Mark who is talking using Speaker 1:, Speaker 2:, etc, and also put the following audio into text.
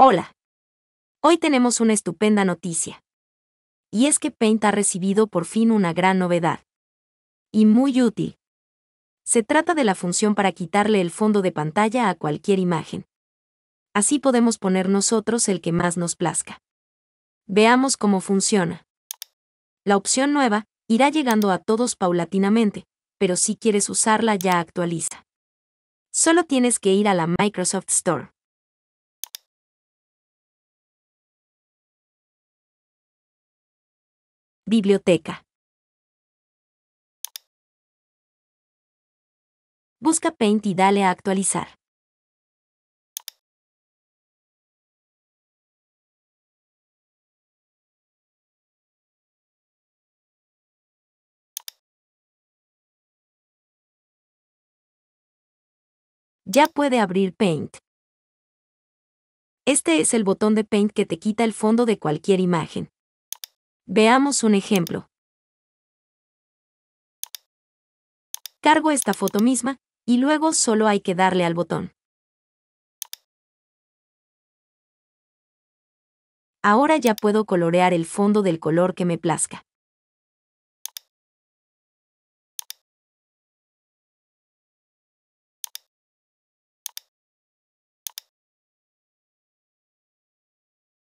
Speaker 1: Hola. Hoy tenemos una estupenda noticia. Y es que Paint ha recibido por fin una gran novedad. Y muy útil. Se trata de la función para quitarle el fondo de pantalla a cualquier imagen. Así podemos poner nosotros el que más nos plazca. Veamos cómo funciona. La opción nueva irá llegando a todos paulatinamente, pero si quieres usarla ya actualiza. Solo tienes que ir a la Microsoft Store
Speaker 2: Biblioteca. Busca Paint y dale a actualizar.
Speaker 1: ya puede abrir Paint. Este es el botón de Paint que te quita el fondo de cualquier imagen. Veamos un ejemplo. Cargo esta foto misma, y luego solo hay que darle al botón. Ahora ya puedo colorear el fondo del color que me plazca.